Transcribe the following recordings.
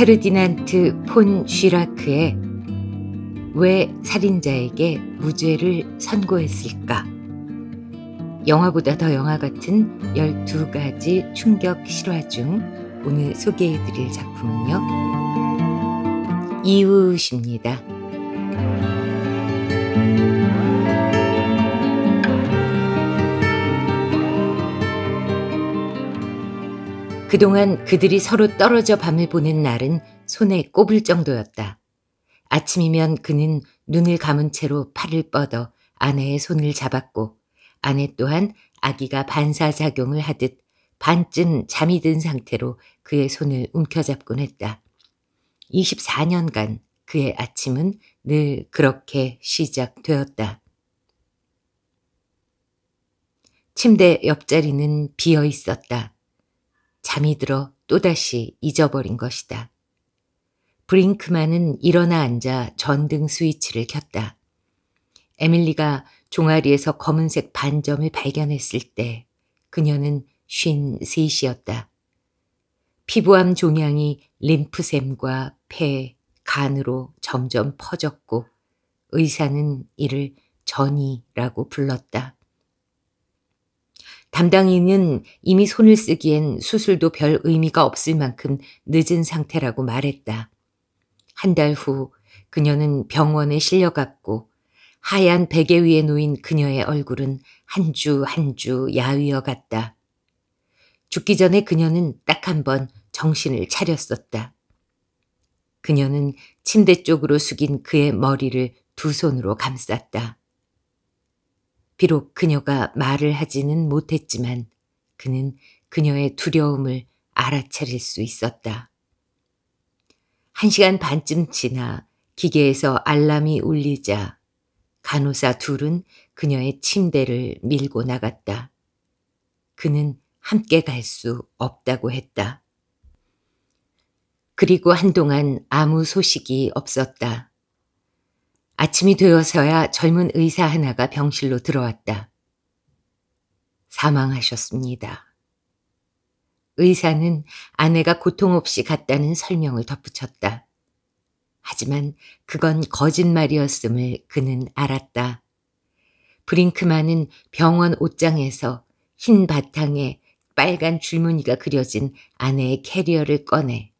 페르디난트 폰 쉬라크의 왜 살인자에게 무죄를 선고했을까? 영화보다 더 영화 같은 12가지 충격 실화 중 오늘 소개해드릴 작품은요. 이웃입니다. 그동안 그들이 서로 떨어져 밤을 보낸 날은 손에 꼽을 정도였다. 아침이면 그는 눈을 감은 채로 팔을 뻗어 아내의 손을 잡았고 아내 또한 아기가 반사작용을 하듯 반쯤 잠이 든 상태로 그의 손을 움켜잡곤 했다. 24년간 그의 아침은 늘 그렇게 시작되었다. 침대 옆자리는 비어 있었다. 잠이 들어 또다시 잊어버린 것이다. 브링크만은 일어나 앉아 전등 스위치를 켰다. 에밀리가 종아리에서 검은색 반점을 발견했을 때 그녀는 쉰셋이었다 피부암 종양이 림프샘과 폐, 간으로 점점 퍼졌고 의사는 이를 전이라고 불렀다. 담당인은 이미 손을 쓰기엔 수술도 별 의미가 없을 만큼 늦은 상태라고 말했다. 한 달 후 그녀는 병원에 실려갔고 하얀 베개 위에 놓인 그녀의 얼굴은 한 주 한 주 야위어 갔다. 죽기 전에 그녀는 딱 한 번 정신을 차렸었다. 그녀는 침대 쪽으로 숙인 그의 머리를 두 손으로 감쌌다. 비록 그녀가 말을 하지는 못했지만 그는 그녀의 두려움을 알아차릴 수 있었다. 한 시간 반쯤 지나 기계에서 알람이 울리자 간호사 둘은 그녀의 침대를 밀고 나갔다. 그는 함께 갈 수 없다고 했다. 그리고 한동안 아무 소식이 없었다. 아침이 되어서야 젊은 의사 하나가 병실로 들어왔다. 사망하셨습니다. 의사는 아내가 고통 없이 갔다는 설명을 덧붙였다. 하지만 그건 거짓말이었음을 그는 알았다. 브링크만은 병원 옷장에서 흰 바탕에 빨간 줄무늬가 그려진 아내의 캐리어를 꺼내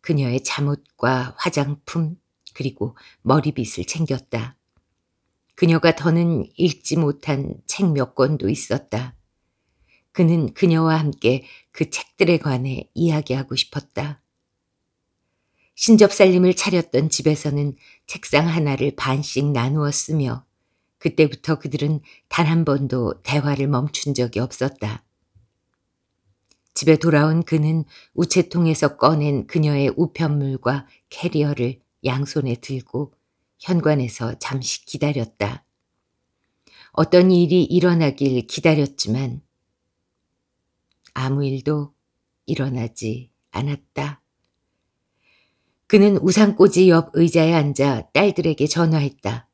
그녀의 잠옷과 화장품, 그리고 머리빗을 챙겼다. 그녀가 더는 읽지 못한 책 몇 권도 있었다. 그는 그녀와 함께 그 책들에 관해 이야기하고 싶었다. 신접살림을 차렸던 집에서는 책상 하나를 반씩 나누었으며 그때부터 그들은 단 한 번도 대화를 멈춘 적이 없었다. 집에 돌아온 그는 우체통에서 꺼낸 그녀의 우편물과 캐리어를 양손에 들고 현관에서 잠시 기다렸다. 어떤 일이 일어나길 기다렸지만 아무 일도 일어나지 않았다. 그는 우산꽂이 옆 의자에 앉아 딸들에게 전화했다.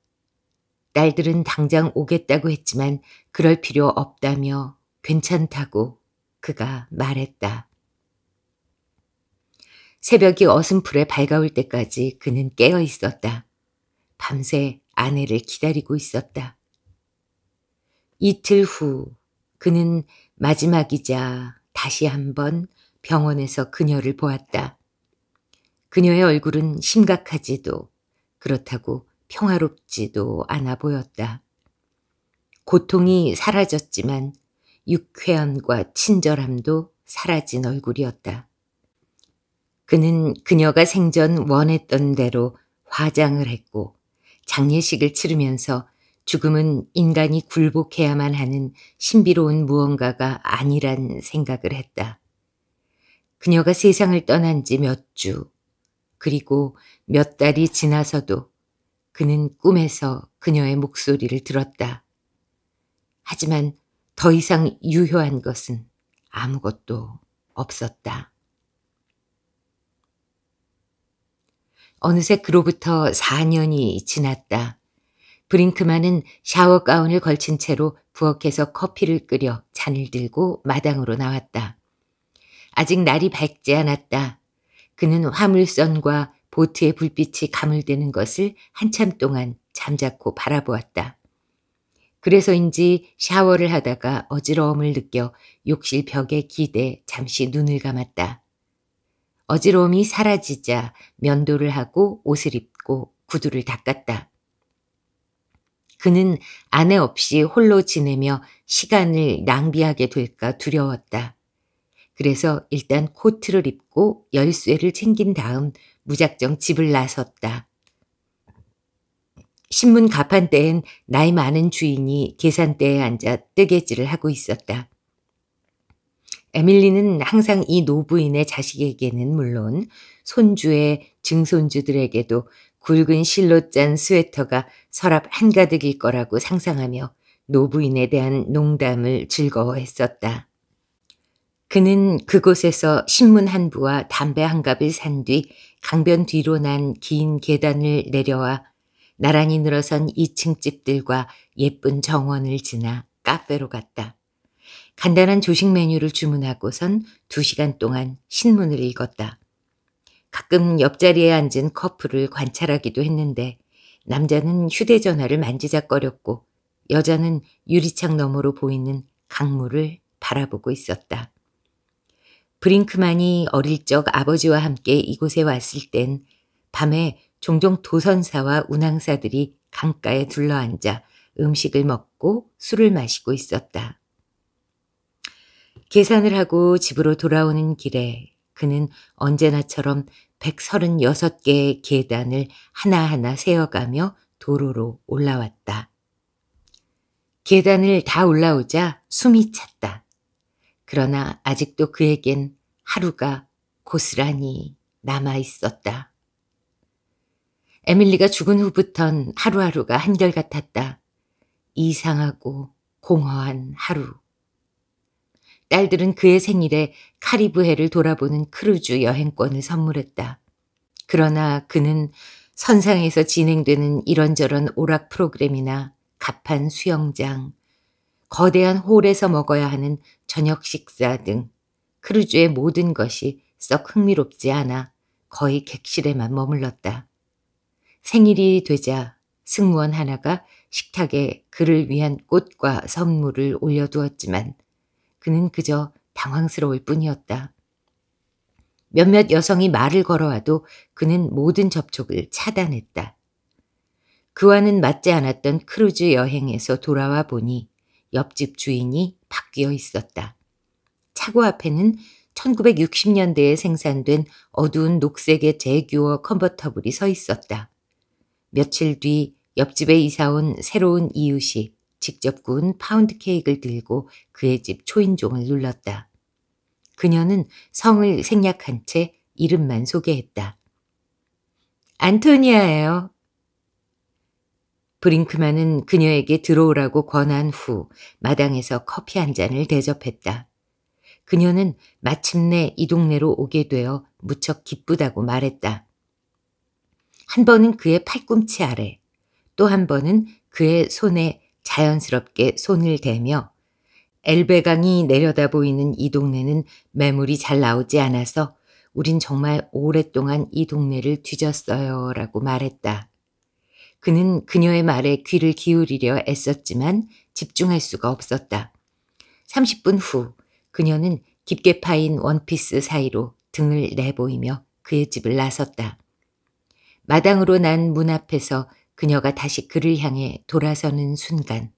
딸들은 당장 오겠다고 했지만 그럴 필요 없다며 괜찮다고 그가 말했다. 새벽이 어슴풀에 밝아올 때까지 그는 깨어 있었다. 밤새 아내를 기다리고 있었다. 이틀 후 그는 마지막이자 다시 한번 병원에서 그녀를 보았다. 그녀의 얼굴은 심각하지도 그렇다고 평화롭지도 않아 보였다. 고통이 사라졌지만 유쾌함과 친절함도 사라진 얼굴이었다. 그는 그녀가 생전 원했던 대로 화장을 했고 장례식을 치르면서 죽음은 인간이 굴복해야만 하는 신비로운 무언가가 아니란 생각을 했다. 그녀가 세상을 떠난 지 몇 주, 그리고 몇 달이 지나서도 그는 꿈에서 그녀의 목소리를 들었다. 하지만 더 이상 유효한 것은 아무것도 없었다. 어느새 그로부터 4년이 지났다. 브링크만은 샤워 가운을 걸친 채로 부엌에서 커피를 끓여 잔을 들고 마당으로 나왔다. 아직 날이 밝지 않았다. 그는 화물선과 보트의 불빛이 가물대는 것을 한참 동안 잠자코 바라보았다. 그래서인지 샤워를 하다가 어지러움을 느껴 욕실 벽에 기대 잠시 눈을 감았다. 어지러움이 사라지자 면도를 하고 옷을 입고 구두를 닦았다. 그는 아내 없이 홀로 지내며 시간을 낭비하게 될까 두려웠다. 그래서 일단 코트를 입고 열쇠를 챙긴 다음 무작정 집을 나섰다. 신문 가판대엔 나이 많은 주인이 계산대에 앉아 뜨개질을 하고 있었다. 에밀리는 항상 이 노부인의 자식에게는 물론 손주의 증손주들에게도 굵은 실로 짠 스웨터가 서랍 한가득일 거라고 상상하며 노부인에 대한 농담을 즐거워했었다. 그는 그곳에서 신문 한 부와 담배 한 갑을 산 뒤 강변 뒤로 난 긴 계단을 내려와 나란히 늘어선 2층 집들과 예쁜 정원을 지나 카페로 갔다. 간단한 조식 메뉴를 주문하고선 두시간 동안 신문을 읽었다. 가끔 옆자리에 앉은 커플을 관찰하기도 했는데 남자는 휴대전화를 만지작거렸고 여자는 유리창 너머로 보이는 강물을 바라보고 있었다. 브링크만이 어릴 적 아버지와 함께 이곳에 왔을 땐 밤에 종종 도선사와 운항사들이 강가에 둘러앉아 음식을 먹고 술을 마시고 있었다. 계산을 하고 집으로 돌아오는 길에 그는 언제나처럼 136개의 계단을 하나하나 세어가며 도로로 올라왔다. 계단을 다 올라오자 숨이 찼다. 그러나 아직도 그에겐 하루가 고스란히 남아 있었다. 에밀리가 죽은 후부턴 하루하루가 한결같았다. 이상하고 공허한 하루. 딸들은 그의 생일에 카리브해를 돌아보는 크루즈 여행권을 선물했다. 그러나 그는 선상에서 진행되는 이런저런 오락 프로그램이나 갑판 수영장, 거대한 홀에서 먹어야 하는 저녁 식사 등 크루즈의 모든 것이 썩 흥미롭지 않아 거의 객실에만 머물렀다. 생일이 되자 승무원 하나가 식탁에 그를 위한 꽃과 선물을 올려두었지만 그는 그저 당황스러울 뿐이었다. 몇몇 여성이 말을 걸어와도 그는 모든 접촉을 차단했다. 그와는 맞지 않았던 크루즈 여행에서 돌아와 보니 옆집 주인이 바뀌어 있었다. 차고 앞에는 1960년대에 생산된 어두운 녹색의 제규어 컨버터블이 서 있었다. 며칠 뒤 옆집에 이사온 새로운 이웃이 직접 구운 파운드 케이크를 들고 그의 집 초인종을 눌렀다. 그녀는 성을 생략한 채 이름만 소개했다. 안토니아예요. 브링크만은 그녀에게 들어오라고 권한 후 마당에서 커피 한 잔을 대접했다. 그녀는 마침내 이 동네로 오게 되어 무척 기쁘다고 말했다. 한 번은 그의 팔꿈치 아래, 또 한 번은 그의 손에 자연스럽게 손을 대며 엘베강이 내려다 보이는 이 동네는 매물이 잘 나오지 않아서 우린 정말 오랫동안 이 동네를 뒤졌어요 라고 말했다. 그는 그녀의 말에 귀를 기울이려 애썼지만 집중할 수가 없었다. 30분 후 그녀는 깊게 파인 원피스 사이로 등을 내보이며 그의 집을 나섰다. 마당으로 난 문 앞에서 그녀가 다시 그를 향해 돌아서는 순간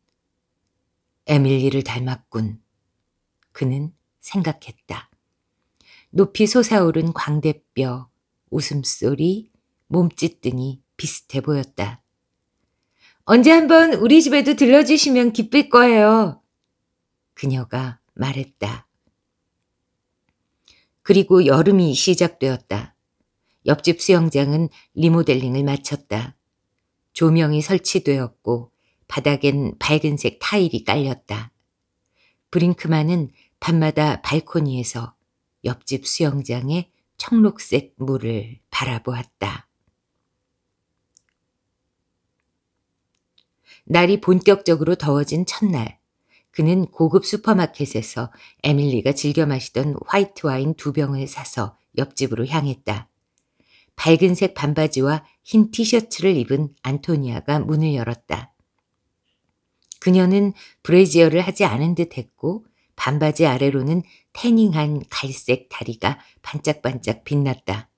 에밀리를 닮았군. 그는 생각했다. 높이 솟아오른 광대뼈, 웃음소리, 몸짓 등이 비슷해 보였다. 언제 한번 우리 집에도 들러주시면 기쁠 거예요. 그녀가 말했다. 그리고 여름이 시작되었다. 옆집 수영장은 리모델링을 마쳤다. 조명이 설치되었고 바닥엔 밝은색 타일이 깔렸다. 브링크만은 밤마다 발코니에서 옆집 수영장의 청록색 물을 바라보았다. 날이 본격적으로 더워진 첫날, 그는 고급 슈퍼마켓에서 에밀리가 즐겨 마시던 화이트 와인 두 병을 사서 옆집으로 향했다. 밝은색 반바지와 흰 티셔츠를 입은 안토니아가 문을 열었다. 그녀는 브레지어를 하지 않은 듯 했고 반바지 아래로는 태닝한 갈색 다리가 반짝반짝 빛났다.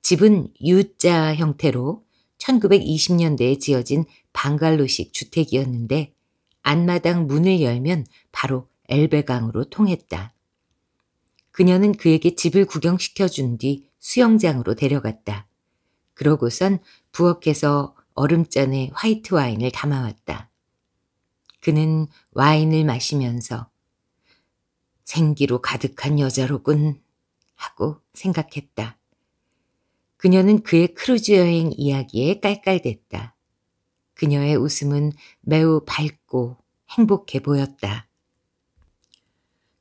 집은 U자 형태로 1920년대에 지어진 방갈로식 주택이었는데 안마당 문을 열면 바로 엘베강으로 통했다. 그녀는 그에게 집을 구경시켜 준뒤 수영장으로 데려갔다. 그러고선 부엌에서 얼음잔에 화이트 와인을 담아왔다. 그는 와인을 마시면서 생기로 가득한 여자로군 하고 생각했다. 그녀는 그의 크루즈 여행 이야기에 깔깔댔다. 그녀의 웃음은 매우 밝고 행복해 보였다.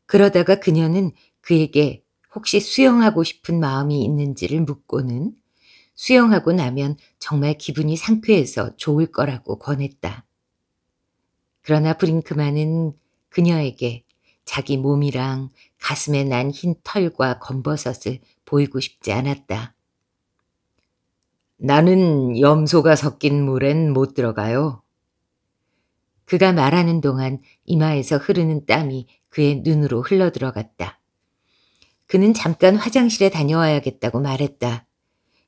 그러다가 그녀는 그에게 혹시 수영하고 싶은 마음이 있는지를 묻고는 수영하고 나면 정말 기분이 상쾌해서 좋을 거라고 권했다. 그러나 브링크만은 그녀에게 자기 몸이랑 가슴에 난 흰 털과 검버섯을 보이고 싶지 않았다. 나는 염소가 섞인 물엔 못 들어가요. 그가 말하는 동안 이마에서 흐르는 땀이 그의 눈으로 흘러들어갔다. 그는 잠깐 화장실에 다녀와야겠다고 말했다.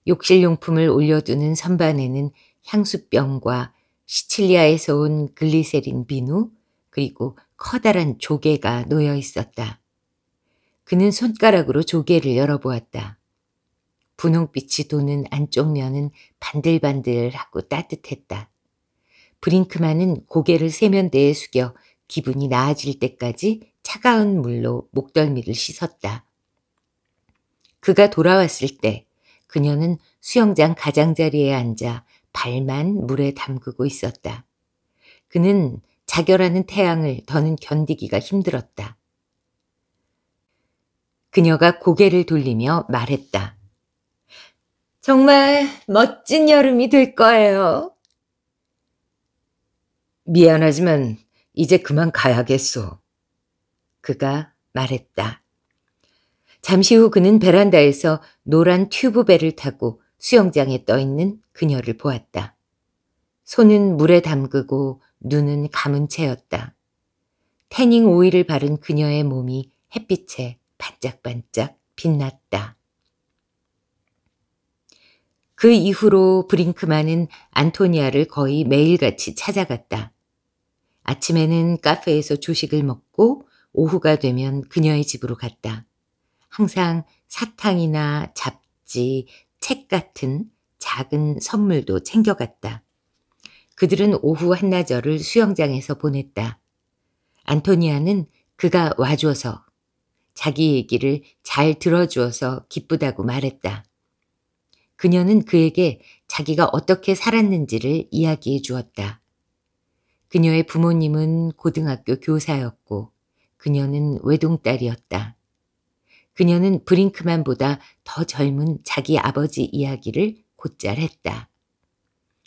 욕실 용품을 올려두는 선반에는 향수병과 시칠리아에서 온 글리세린 비누 그리고 커다란 조개가 놓여 있었다. 그는 손가락으로 조개를 열어보았다. 분홍빛이 도는 안쪽 면은 반들반들하고 따뜻했다. 브링크만은 고개를 세면대에 숙여 기분이 나아질 때까지 차가운 물로 목덜미를 씻었다. 그가 돌아왔을 때 그녀는 수영장 가장자리에 앉아 발만 물에 담그고 있었다. 그는 자결하는 태양을 더는 견디기가 힘들었다. 그녀가 고개를 돌리며 말했다. 정말 멋진 여름이 될 거예요. 미안하지만 이제 그만 가야겠소. 그가 말했다. 잠시 후 그는 베란다에서 노란 튜브배를 타고 수영장에 떠있는 그녀를 보았다. 손은 물에 담그고 눈은 감은 채였다. 태닝 오일을 바른 그녀의 몸이 햇빛에 반짝반짝 빛났다. 그 이후로 브링크만은 안토니아를 거의 매일같이 찾아갔다. 아침에는 카페에서 조식을 먹고 오후가 되면 그녀의 집으로 갔다. 항상 사탕이나 잡지, 책 같은 작은 선물도 챙겨갔다. 그들은 오후 한나절을 수영장에서 보냈다. 안토니아는 그가 와줘서 자기 얘기를 잘 들어주어서 기쁘다고 말했다. 그녀는 그에게 자기가 어떻게 살았는지를 이야기해 주었다. 그녀의 부모님은 고등학교 교사였고 그녀는 외동딸이었다. 그녀는 브링크만보다 더 젊은 자기 아버지 이야기를 곧잘 했다.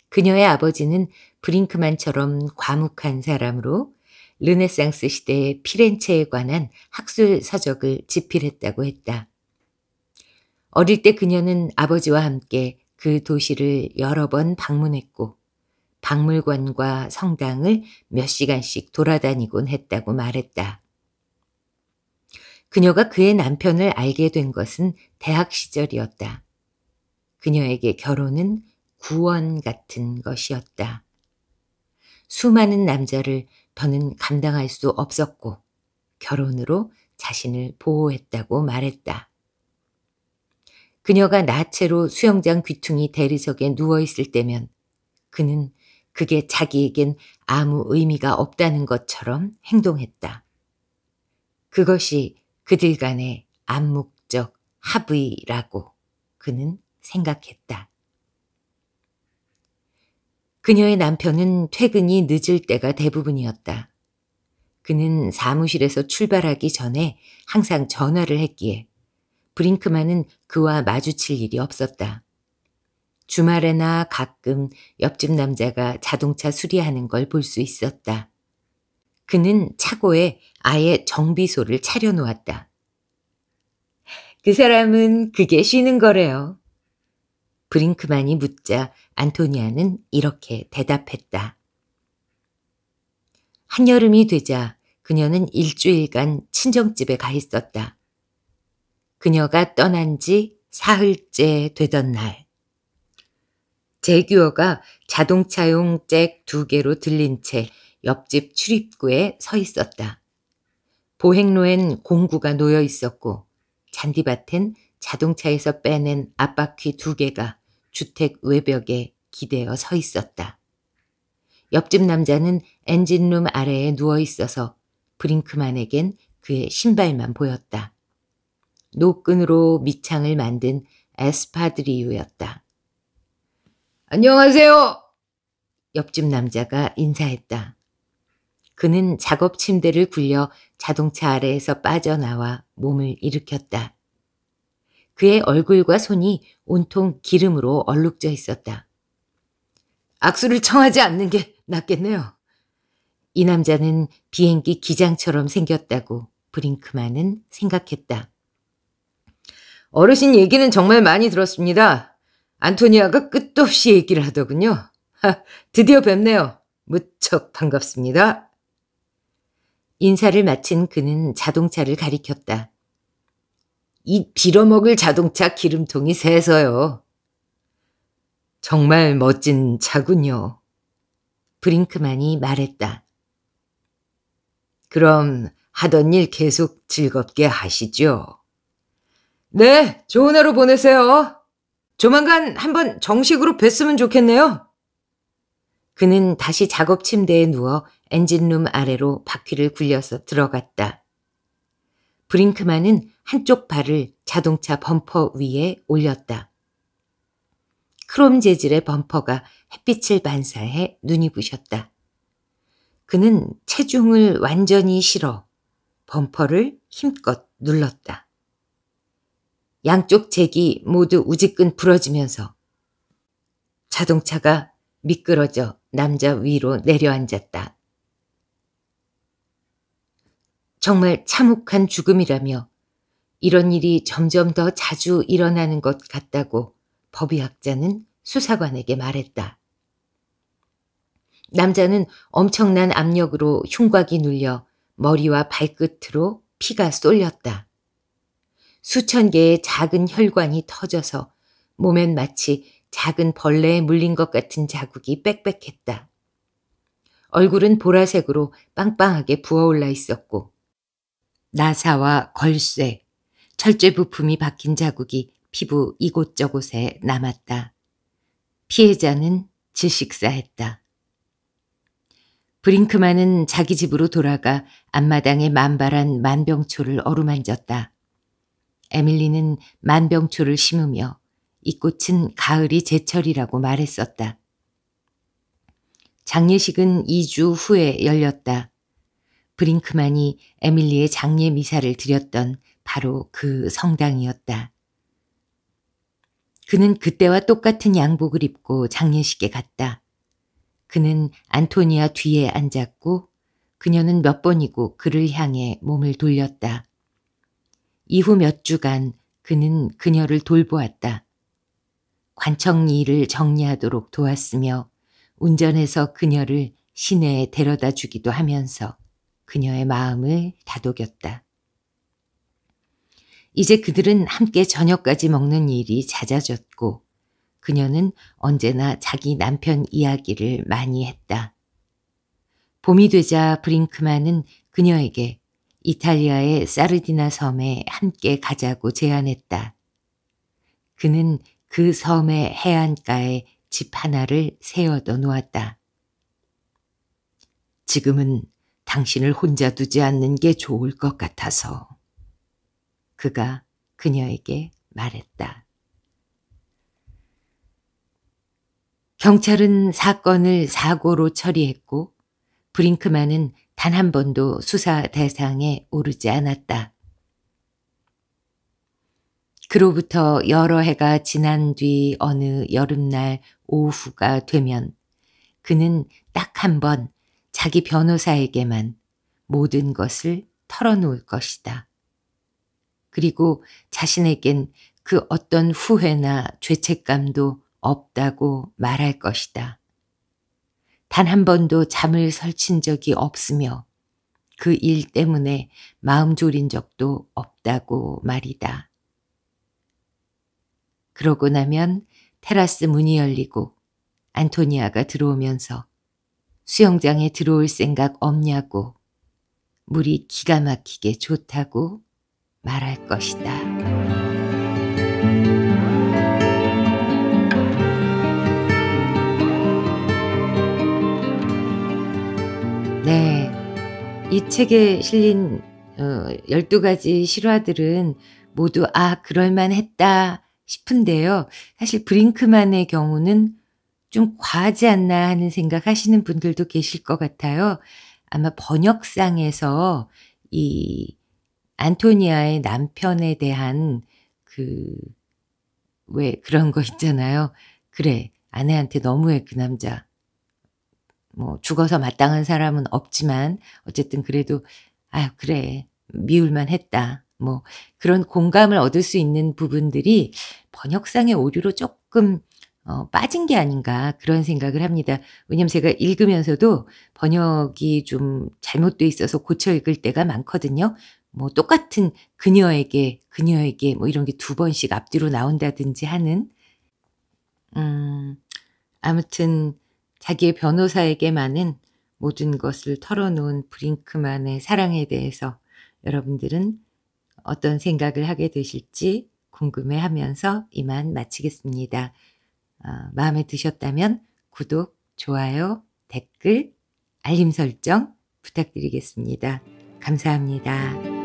그녀의 아버지는 브링크만처럼 과묵한 사람으로 르네상스 시대의 피렌체에 관한 학술 서적을 집필했다고 했다. 어릴 때 그녀는 아버지와 함께 그 도시를 여러 번 방문했고 박물관과 성당을 몇 시간씩 돌아다니곤 했다고 말했다. 그녀가 그의 남편을 알게 된 것은 대학 시절이었다. 그녀에게 결혼은 구원 같은 것이었다. 수많은 남자를 더는 감당할 수 없었고 결혼으로 자신을 보호했다고 말했다. 그녀가 나체로 수영장 귀퉁이 대리석에 누워있을 때면 그는 그게 자기에겐 아무 의미가 없다는 것처럼 행동했다. 그것이 그들 간의 암묵적 합의라고 그는 생각했다. 그녀의 남편은 퇴근이 늦을 때가 대부분이었다. 그는 사무실에서 출발하기 전에 항상 전화를 했기에 브링크만은 그와 마주칠 일이 없었다. 주말에나 가끔 옆집 남자가 자동차 수리하는 걸 볼 수 있었다. 그는 차고에 아예 정비소를 차려놓았다. 그 사람은 그게 쉬는 거래요. 브링크만이 묻자 안토니아는 이렇게 대답했다. 한여름이 되자 그녀는 일주일간 친정집에 가 있었다. 그녀가 떠난 지 사흘째 되던 날. 제규어가 자동차용 잭 두 개로 들린 채 옆집 출입구에 서 있었다. 보행로엔 공구가 놓여 있었고 잔디밭엔 자동차에서 빼낸 앞바퀴 두 개가 주택 외벽에 기대어 서 있었다. 옆집 남자는 엔진룸 아래에 누워 있어서 브링크만에겐 그의 신발만 보였다. 노끈으로 밑창을 만든 에스파드리우였다 안녕하세요. 옆집 남자가 인사했다. 그는 작업 침대를 굴려 자동차 아래에서 빠져나와 몸을 일으켰다. 그의 얼굴과 손이 온통 기름으로 얼룩져 있었다. 악수를 청하지 않는 게 낫겠네요. 이 남자는 비행기 기장처럼 생겼다고 브링크만은 생각했다. 어르신 얘기는 정말 많이 들었습니다. 안토니아가 끝도 없이 얘기를 하더군요. 하, 드디어 뵙네요. 무척 반갑습니다. 인사를 마친 그는 자동차를 가리켰다. 이 빌어먹을 자동차 기름통이 새서요. 정말 멋진 차군요. 브링크만이 말했다. 그럼 하던 일 계속 즐겁게 하시죠. 네, 좋은 하루 보내세요. 조만간 한번 정식으로 뵀으면 좋겠네요. 그는 다시 작업 침대에 누워 엔진룸 아래로 바퀴를 굴려서 들어갔다. 브링크만은 한쪽 발을 자동차 범퍼 위에 올렸다. 크롬 재질의 범퍼가 햇빛을 반사해 눈이 부셨다. 그는 체중을 완전히 실어 범퍼를 힘껏 눌렀다. 양쪽 잭이 모두 우직끈 부러지면서 자동차가 미끄러져 남자 위로 내려앉았다. 정말 참혹한 죽음이라며 이런 일이 점점 더 자주 일어나는 것 같다고 법의학자는 수사관에게 말했다. 남자는 엄청난 압력으로 흉곽이 눌려 머리와 발끝으로 피가 쏠렸다. 수천 개의 작은 혈관이 터져서 몸엔 마치 작은 벌레에 물린 것 같은 자국이 빽빽했다. 얼굴은 보라색으로 빵빵하게 부어올라 있었고 나사와 걸쇠, 철제 부품이 박힌 자국이 피부 이곳저곳에 남았다. 피해자는 질식사했다. 브링크만은 자기 집으로 돌아가 앞마당에 만발한 만병초를 어루만졌다. 에밀리는 만병초를 심으며 이 꽃은 가을이 제철이라고 말했었다. 장례식은 2주 후에 열렸다. 브링크만이 에밀리의 장례 미사를 드렸던 바로 그 성당이었다. 그는 그때와 똑같은 양복을 입고 장례식에 갔다. 그는 안토니아 뒤에 앉았고 그녀는 몇 번이고 그를 향해 몸을 돌렸다. 이후 몇 주간 그는 그녀를 돌보았다. 관청 일을 정리하도록 도왔으며 운전해서 그녀를 시내에 데려다 주기도 하면서 그녀의 마음을 다독였다. 이제 그들은 함께 저녁까지 먹는 일이 잦아졌고 그녀는 언제나 자기 남편 이야기를 많이 했다. 봄이 되자 브링크만은 그녀에게 이탈리아의 사르디나 섬에 함께 가자고 제안했다. 그는 그 섬의 해안가에 집 하나를 세워둬 놓았다. 지금은 당신을 혼자 두지 않는 게 좋을 것 같아서. 그가 그녀에게 말했다. 경찰은 사건을 사고로 처리했고 브링크만은 단 한 번도 수사 대상에 오르지 않았다. 그로부터 여러 해가 지난 뒤 어느 여름날 오후가 되면 그는 딱한번 자기 변호사에게만 모든 것을 털어놓을 것이다. 그리고 자신에겐 그 어떤 후회나 죄책감도 없다고 말할 것이다. 단 한 번도 잠을 설친 적이 없으며 그 일 때문에 마음 졸인 적도 없다고 말이다. 그러고 나면 테라스 문이 열리고 안토니아가 들어오면서 수영장에 들어올 생각 없냐고 물이 기가 막히게 좋다고 말할 것이다. 네, 이 책에 실린 12가지 어, 실화들은 모두 아 그럴만했다 싶은데요. 사실 브링크만의 경우는 좀 과하지 않나 하는 생각 하시는 분들도 계실 것 같아요. 아마 번역상에서 이 안토니아의 남편에 대한 그, 왜 그런 거 있잖아요. 그래, 아내한테 너무해, 그 남자. 뭐, 죽어서 마땅한 사람은 없지만, 어쨌든 그래도, 아 그래, 미울만 했다. 뭐, 그런 공감을 얻을 수 있는 부분들이 번역상의 오류로 조금 어, 빠진 게 아닌가 그런 생각을 합니다. 왜냐면 제가 읽으면서도 번역이 좀 잘못돼 있어서 고쳐 읽을 때가 많거든요. 뭐 똑같은 그녀에게 그녀에게 뭐 이런 게 두 번씩 앞뒤로 나온다든지 하는 음 아무튼 자기의 변호사에게만은 모든 것을 털어놓은 브링크만의 사랑에 대해서 여러분들은 어떤 생각을 하게 되실지 궁금해하면서 이만 마치겠습니다. 어, 마음에 드셨다면 구독, 좋아요, 댓글, 알림 설정 부탁드리겠습니다. 감사합니다.